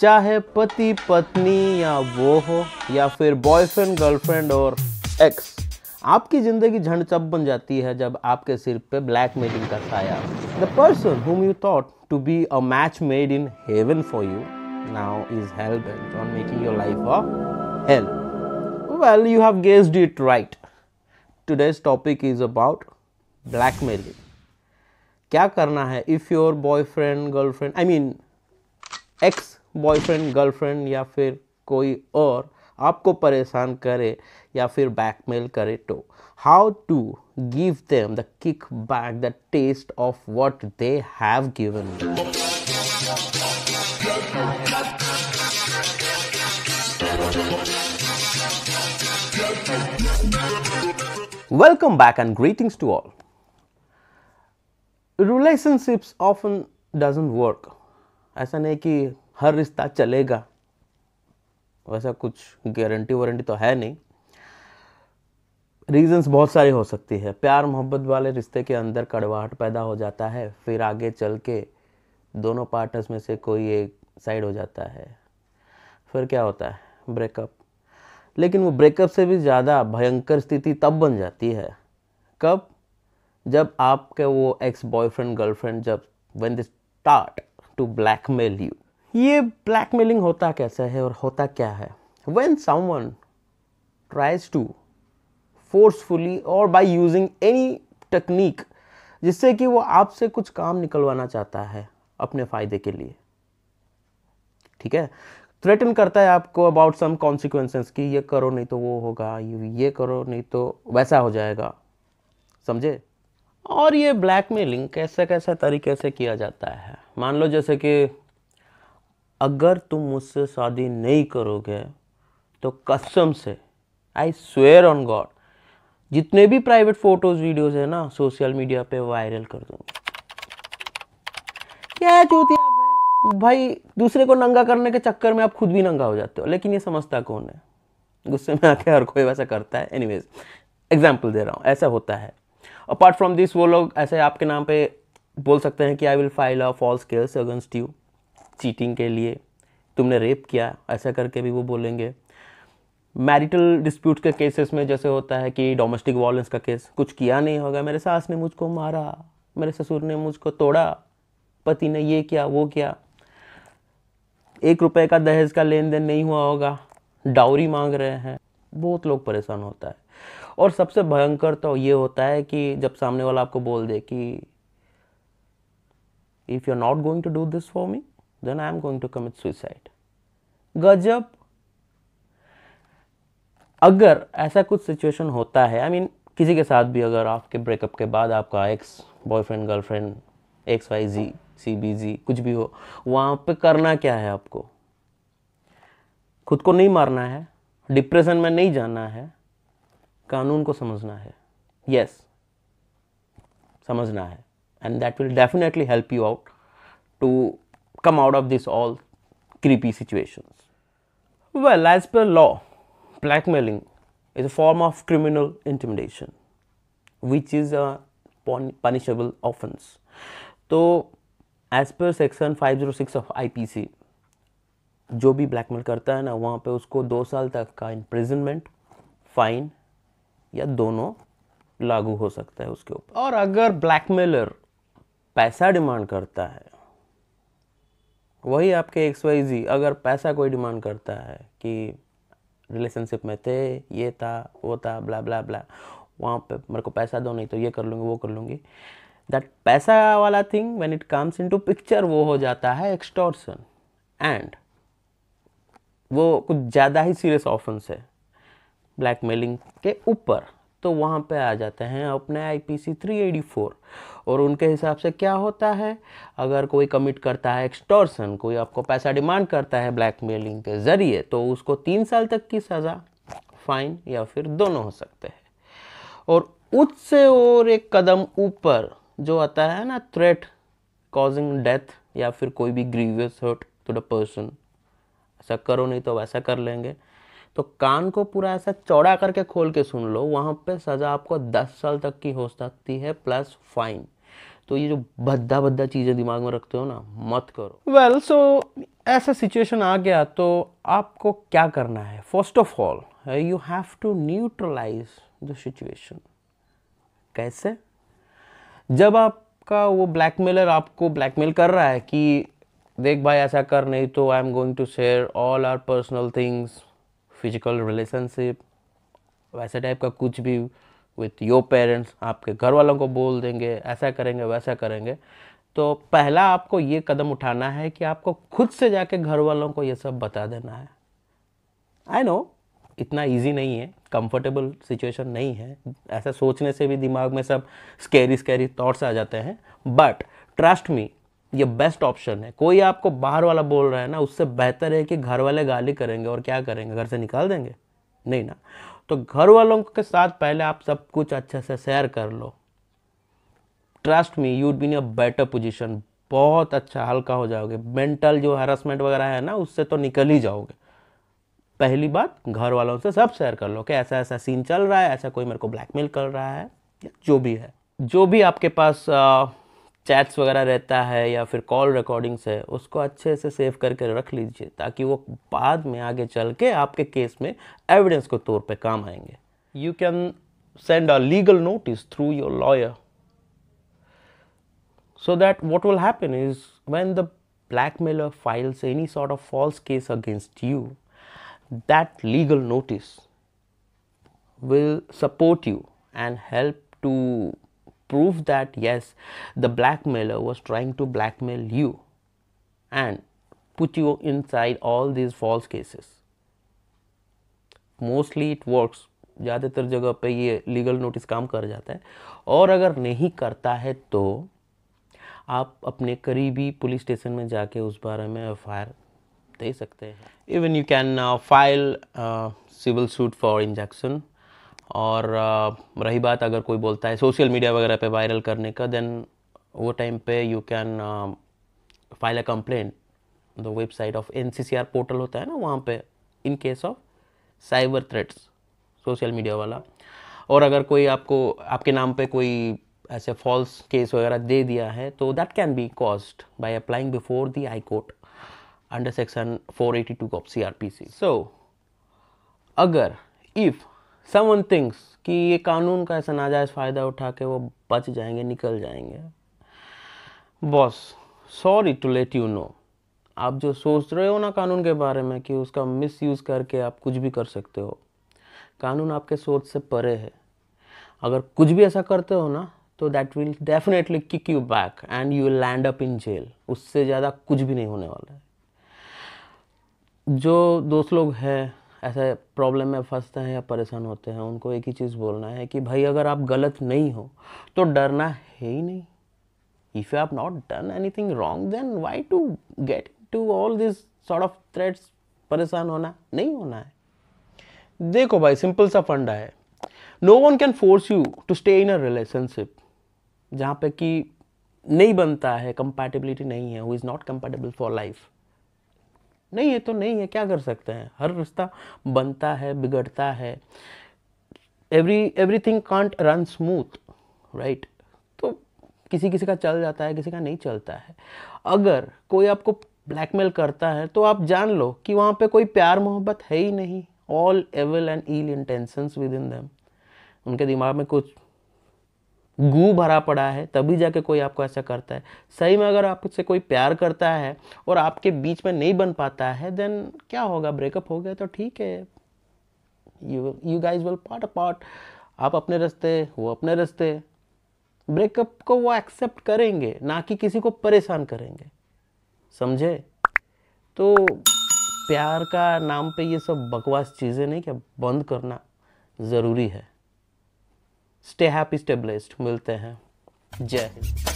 चाहे पति पत्नी या वो हो या फिर बॉयफ्रेंड गर्लफ्रेंड और एक्स आपकी ज़िंदगी झंड चप बन जाती है जब आपके सिर पे मेलिंग का साया the person whom you thought to be a match made in heaven for you now is help on making your life life a well you have guessed it right today's topic is about blackmailing क्या करना है if your boyfriend girlfriend I mean ex boyfriend girlfriend या फिर कोई और आपको परेशान करे या फिर बैकमेल करे तो how to give them the kick back the taste of what they have given welcome back and greetings to all relationships often doesn't work ऐसा नहीं कि हर रिश्ता चलेगा वैसा कुछ गारंटी वारंटी तो है नहीं रीजंस बहुत सारे हो सकती है प्यार मोहब्बत वाले रिश्ते के अंदर कड़वाहट पैदा हो जाता है फिर आगे चल के दोनों पार्टनर्स में से कोई एक साइड हो जाता है फिर क्या होता है ब्रेकअप लेकिन वो ब्रेकअप से भी ज़्यादा भयंकर स्थिति तब बन जाती है कब जब आपके वो एक्स बॉयफ्रेंड गर्लफ्रेंड जब when they start to blackmail you ये ब्लैकमेलिंग होता कैसे है और होता क्या है when someone tries to forcefully और बाई यूजिंग एनी टेक्निक जिससे कि वो आपसे कुछ काम निकलवाना चाहता है अपने फ़ायदे के लिए ठीक है थ्रेटन करता है आपको अबाउट सम कॉन्सिक्वेंसेस कि ये करो नहीं तो वो होगा ये करो नहीं तो वैसा हो जाएगा समझे और ये ब्लैकमेलिंग कैसे कैसे तरीके से किया जाता है मान लो जैसे कि अगर तुम मुझसे शादी नहीं करोगे तो कसम से आई स्वेयर ऑन गॉड जितने भी प्राइवेट फोटोज वीडियोज है ना सोशल मीडिया पे वायरल कर दूंगा क्या चूतिया भाई दूसरे को नंगा करने के चक्कर में आप खुद भी नंगा हो जाते हो लेकिन ये समझता कौन है गुस्से में आके हर कोई वैसा करता है एनीवेज एग्जाम्पल दे रहा हूँ ऐसा होता है अपार्ट फ्रॉम दिस वो लोग ऐसे आपके नाम पे बोल सकते हैं कि I will file a false case against you cheating के लिए तुमने रेप किया ऐसा करके भी वो बोलेंगे मैरिटल डिस्प्यूट के केसेस में जैसे होता है कि डोमेस्टिक वायलेंस का केस कुछ किया नहीं होगा मेरे सास ने मुझको मारा मेरे ससुर ने मुझको तोड़ा पति ने ये किया वो किया एक रुपए का दहेज का लेन देन नहीं हुआ होगा डाउरी मांग रहे हैं बहुत लोग परेशान होता है और सबसे भयंकर तो ये होता है कि जब सामने वाला आपको बोल दे कि if you are not going to do this for me then I am going to commit suicide. गजब अगर ऐसा कुछ सिचुएशन होता है आई I मीन mean, किसी के साथ भी अगर आपके ब्रेकअप के बाद आपका ex boyfriend girlfriend X Y G C B G कुछ भी हो वहाँ पे करना क्या है आपको खुद को नहीं मारना है डिप्रेशन में नहीं जाना है कानून को समझना है यस yes, समझना है and that will definitely help you out to come out of this all creepy situations. Well, as per law, blackmailing is a form of criminal intimidation, which is a punishable offense. so as per section 506 of ipc जो भी blackmail करता है ना वहाँ पे उसको दो साल तक का इम्प्रिजनमेंट फाइन या दोनों लागू हो सकता है उसके ऊपर और अगर ब्लैकमेलर पैसा डिमांड करता है वही आपके एक्स वाई जी अगर पैसा कोई डिमांड करता है कि रिलेशनशिप में थे ये था वो था ब्ला ब्ला ब्ला वहाँ पे मेरे को पैसा दो नहीं तो ये कर लूँगी वो कर लूँगी दैट पैसा वाला thing when it comes into picture वो हो जाता है एक्सटॉर्सन एंड वो कुछ ज़्यादा ही सीरियस ऑफेंस है ब्लैकमेलिंग के ऊपर तो वहाँ पे आ जाते हैं अपने I P C three eighty four और उनके हिसाब से क्या होता है अगर कोई कमिट करता है एक्सटॉर्सन कोई आपको पैसा डिमांड करता है ब्लैकमेलिंग के ज़रिए तो उसको तीन साल तक की सज़ा फाइन या फिर दोनों हो सकते हैं और उससे और एक कदम ऊपर जो आता है ना थ्रेट कॉजिंग डेथ या फिर कोई भी grievous hurt to the person ऐसा करो नहीं तो वैसा कर लेंगे तो कान को पूरा ऐसा चौड़ा करके खोल के सुन लो वहाँ पे सज़ा आपको दस साल तक की हो सकती है प्लस फाइन तो ये जो भद्दा भद्दा चीज़ें दिमाग में रखते हो ना मत करो वेल well, सो so, ऐसा सिचुएशन आ गया तो आपको क्या करना है first of all you have to neutralise the situation कैसे जब आपका वो ब्लैकमेलर आपको ब्लैकमेल कर रहा है कि देख भाई ऐसा कर नहीं तो I am going to share all our personal things physical relationship वैसे टाइप का कुछ भी विथ योर पेरेंट्स आपके घर वालों को बोल देंगे ऐसा करेंगे वैसा करेंगे तो पहला आपको ये कदम उठाना है कि आपको खुद से जाके घर वालों को ये सब बता देना है आई नो इतना इजी नहीं है कंफर्टेबल सिचुएशन नहीं है ऐसा सोचने से भी दिमाग में सब स्कैरी स्कैरी थॉट्स आ जाते हैं बट ट्रस्ट मी ये बेस्ट ऑप्शन है कोई आपको बाहर वाला बोल रहा है ना उससे बेहतर है कि घर वाले गाली करेंगे और क्या करेंगे घर से निकाल देंगे नहीं ना तो घर वालों के साथ पहले आप सब कुछ अच्छे से शेयर कर लो trust me you been a better position बहुत अच्छा हल्का हो जाओगे मेंटल जो हेरासमेंट वगैरह है ना उससे तो निकल ही जाओगे पहली बात घर वालों से सब शेयर कर लो कि ऐसा ऐसा सीन चल रहा है ऐसा कोई मेरे को ब्लैकमेल कर रहा है या जो भी है जो भी आपके पास आ, चैट्स वगैरह रहता है या फिर कॉल रिकॉर्डिंग्स है उसको अच्छे से सेव करके रख लीजिए ताकि वो बाद में आगे चल के आपके केस में एविडेंस के तौर पे काम आएंगे you can send a legal notice through your lawyer so that what will happen is when the blackmailer files any sort of false case against you that legal notice will support you and help to prove that yes the blackmailer was trying to blackmail you and put you inside all these false cases mostly it works. ज़्यादातर जगह पे ये legal notice काम कर जाता है और अगर नहीं करता है तो आप अपने करीबी पुलिस स्टेशन में जाके उस बारे में एफ आई आर दे सकते हैं even you can file civil suit for injunction और रही बात अगर कोई बोलता है सोशल मीडिया वगैरह पे वायरल करने का देन वो टाइम पे you can file a complaint the website of an portal होता है ना वहाँ पे in case of cyber threats social media वाला और अगर कोई आपको आपके नाम पे कोई ऐसे फॉल्स केस वगैरह दे दिया है तो that can be quashed by applying before the high court under section 482 of C R P C so अगर इफ़ समवन थिंग्स कि ये कानून का ऐसा नाजायज़ फ़ायदा उठा के वो बच जाएंगे निकल जाएंगे boss sorry to let you know आप जो सोच रहे हो ना कानून के बारे में कि उसका मिस यूज़ करके आप कुछ भी कर सकते हो कानून आपके सोच से परे है अगर कुछ भी ऐसा करते हो ना तो that will definitely kick you back and you land up in jail उससे ज़्यादा कुछ भी नहीं होने वाला है जो दोस्त लोग हैं ऐसे प्रॉब्लम में फंसते हैं या परेशान होते हैं उनको एक ही चीज़ बोलना है कि भाई अगर आप गलत नहीं हो तो डरना है ही नहीं if you have not done anything wrong then why to get to all this sort of threads परेशान होना नहीं होना है देखो भाई सिंपल सा फंडा है no one can force you to stay in a relationship जहाँ पे कि नहीं बनता है कंपैटिबिलिटी नहीं है who is not compatible for life नहीं है तो नहीं है क्या कर सकते हैं हर रिश्ता बनता है बिगड़ता है every every thing can't run smooth right तो किसी किसी का चल जाता है किसी का नहीं चलता है अगर कोई आपको ब्लैकमेल करता है तो आप जान लो कि वहाँ पे कोई प्यार मोहब्बत है ही नहीं all evil and ill intentions within them उनके दिमाग में कुछ गू भरा पड़ा है तभी जाके कोई आपको ऐसा करता है सही में अगर आपसे कोई प्यार करता है और आपके बीच में नहीं बन पाता है देन क्या होगा ब्रेकअप हो गया तो ठीक है you you guys will part apart आप अपने रास्ते वो अपने रास्ते ब्रेकअप को वो एक्सेप्ट करेंगे ना कि किसी को परेशान करेंगे समझे तो प्यार का नाम पे ये सब बकवास चीज़ें नहीं क्या बंद करना ज़रूरी है स्टे हैप्पी स्टे ब्लेस्ड मिलते हैं जय हिंद